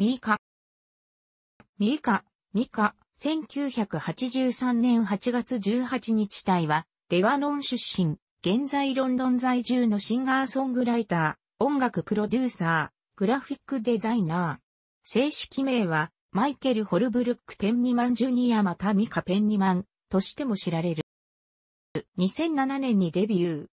ミイカ。ミイカ、ミカ、1983年8月18日隊は、レバノン出身、現在ロンドン在住のシンガーソングライター、音楽プロデューサー、グラフィックデザイナー。正式名は、マイケル・ホルブルック・ペンニマン・ジュニアまたミカ・ペンニマンとしても知られる。2007年にデビュー。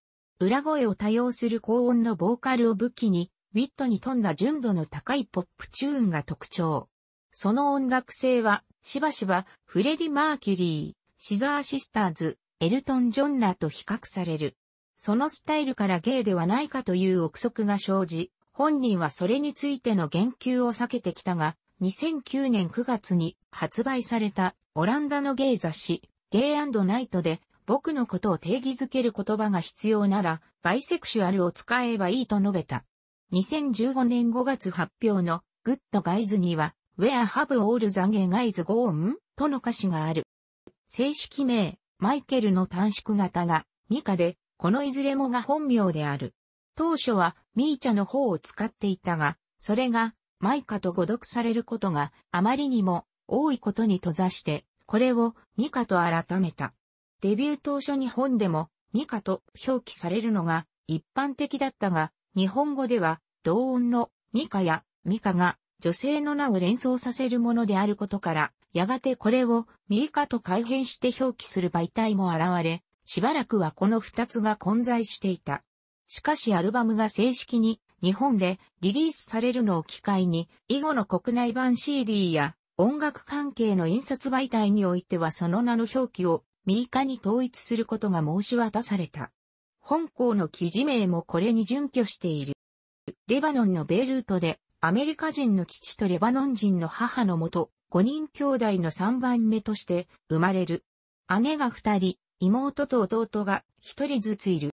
裏声を多用する高音のボーカルを武器に、ウィットに富んだ純度の高いポップチューンが特徴。その音楽性は、しばしば、フレディ・マーキュリー、シザー・シスターズ、エルトン・ジョンナと比較される。そのスタイルからゲイではないかという憶測が生じ、本人はそれについての言及を避けてきたが、2009年9月に発売されたオランダのゲイ雑誌、ゲイナイトで、僕のことを定義づける言葉が必要なら、バイセクシュアルを使えばいいと述べた。2015年5月発表のグッドガイズには Where Have All the Gay Guys Gone? との歌詞がある。正式名、マイケルの短縮型がミカで、このいずれもが本名である。当初はミーチャの方を使っていたが、それがマイカと誤読されることがあまりにも多いことに閉ざして、これをミカと改めた。デビュー当初日本でもミカと表記されるのが一般的だったが、日本語では同音のミカやミカが女性の名を連想させるものであることから、やがてこれをミカと改変して表記する媒体も現れ、しばらくはこの二つが混在していた。しかしアルバムが正式に日本でリリースされるのを機会に、以後の国内版 CD や音楽関係の印刷媒体においてはその名の表記をミイカに統一することが申し渡された。本校の記事名もこれに準拠している。レバノンのベイルートで、アメリカ人の父とレバノン人の母のもと、5人兄弟の3番目として生まれる。姉が2人、妹と弟が1人ずついる。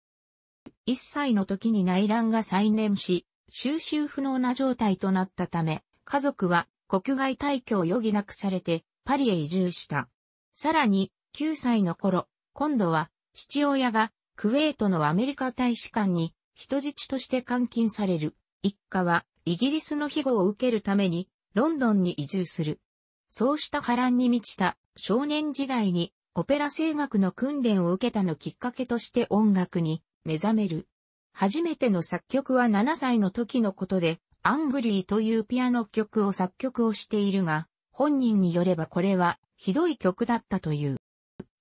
1歳の時に内乱が再燃し、収集不能な状態となったため、家族は国外退去を余儀なくされてパリへ移住した。さらに、9歳の頃、今度は父親がクウェートのアメリカ大使館に人質として監禁される。一家はイギリスの庇護を受けるためにロンドンに移住する。そうした波乱に満ちた少年時代にオペラ声楽の訓練を受けたのきっかけとして音楽に目覚める。初めての作曲は7歳の時のことで、アングリーというピアノ曲を作曲をしているが、本人によればこれはひどい曲だったという。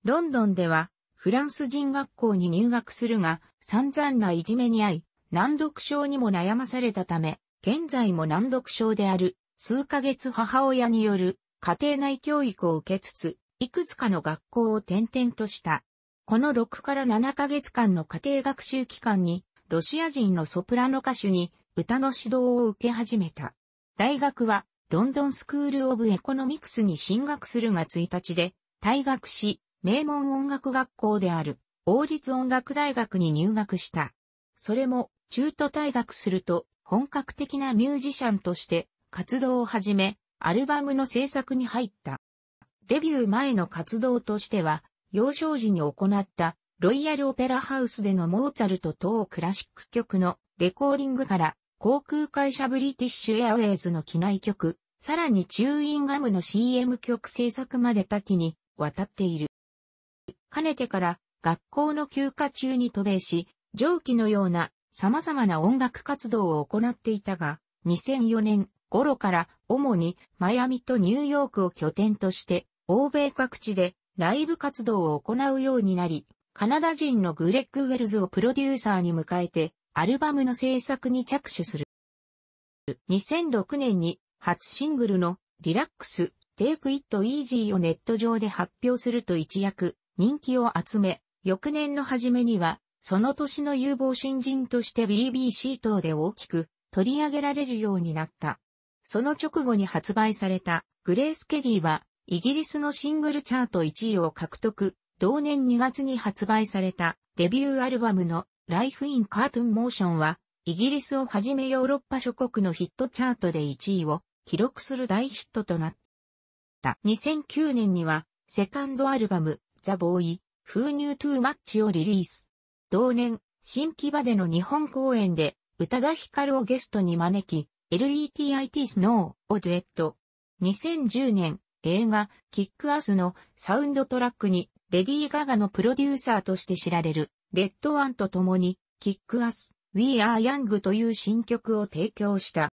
ロンドンではフランス人学校に入学するが散々ないじめに遭い、難読症にも悩まされたため、現在も難読症である、数ヶ月母親による家庭内教育を受けつつ、いくつかの学校を転々とした。この6から7ヶ月間の家庭学習期間に、ロシア人のソプラノ歌手に歌の指導を受け始めた。大学は、ロンドンスクール・オブ・エコノミクスに進学するが1日で、退学し、名門音楽学校である、王立音楽大学に入学した。それも中途退学すると、本格的なミュージシャンとして活動を始め、アルバムの制作に入った。デビュー前の活動としては、幼少時に行ったロイヤルオペラハウスでのモーツァルト等クラシック曲のレコーディングから航空会社ブリティッシュエアウェイズの機内曲、さらにチューインガムの CM 曲制作まで多岐に渡っている。かねてから学校の休暇中に渡米し、上記のような様々な音楽活動を行っていたが、2004年頃から主にマイアミとニューヨークを拠点として欧米各地でライブ活動を行うようになり、カナダ人のグレッグ・ウェルズをプロデューサーに迎えてアルバムの制作に着手する。2006年に初シングルのリラックス、テイクイットイージーをネット上で発表すると一躍人気を集め、翌年の初めにはその年の有望新人として BBC 等で大きく取り上げられるようになった。その直後に発売されたグレース・ケリーはイギリスのシングルチャート1位を獲得。同年2月に発売されたデビューアルバムの Life in Cartoon Motion はイギリスをはじめヨーロッパ諸国のヒットチャートで1位を記録する大ヒットとなった。2009年にはセカンドアルバムザ・ボーイ・フーニュー・トゥー・マッチをリリース。同年、新木場での日本公演で、宇多田ヒカルをゲストに招き、LETIT Snow をデュエット。2010年、映画、キックアスのサウンドトラックに、レディー・ガガのプロデューサーとして知られる、レッドワンと共に、キックアス、We Are Young という新曲を提供した。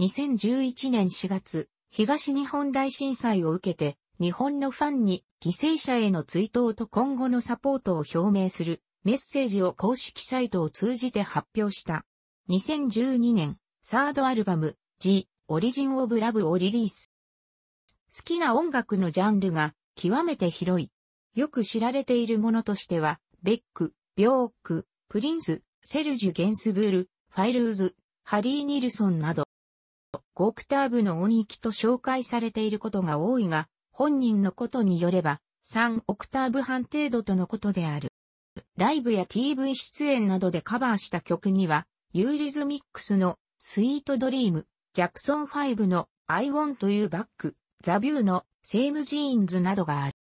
2011年4月、東日本大震災を受けて、日本のファンに犠牲者への追悼と今後のサポートを表明するメッセージを公式サイトを通じて発表した。2012年、サードアルバム、G、Origin of Love をリリース。好きな音楽のジャンルが極めて広い。よく知られているものとしては、ベック、ビョーク、プリンス、セルジュ・ゲンスブール、ファイルーズ、ハリー・ニルソンなど、5オクターブの音域と紹介されていることが多いが、本人のことによれば、3オクターブ半程度とのことである。ライブや TV 出演などでカバーした曲には、ユーリズミックスのスイートドリーム、ジャクソン5の I want you back、ザビューのセームジーンズなどがある。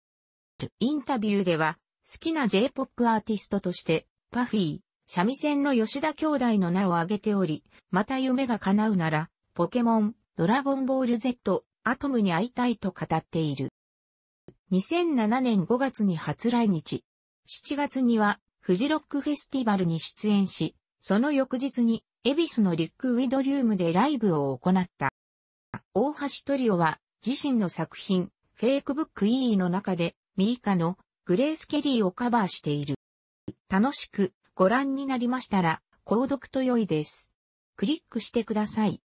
インタビューでは、好きな J-POP アーティストとして、パフィー、三味線の吉田兄弟の名を挙げており、また夢が叶うなら、ポケモン、ドラゴンボール Z、アトムに会いたいと語っている。2007年5月に初来日。7月にはフジロックフェスティバルに出演し、その翌日に、恵比寿のリックウィドリウムでライブを行った。大橋トリオは、自身の作品、フェイクブック E の中で、ミイカのグレース・ケリーをカバーしている。楽しくご覧になりましたら、購読と良いです。クリックしてください。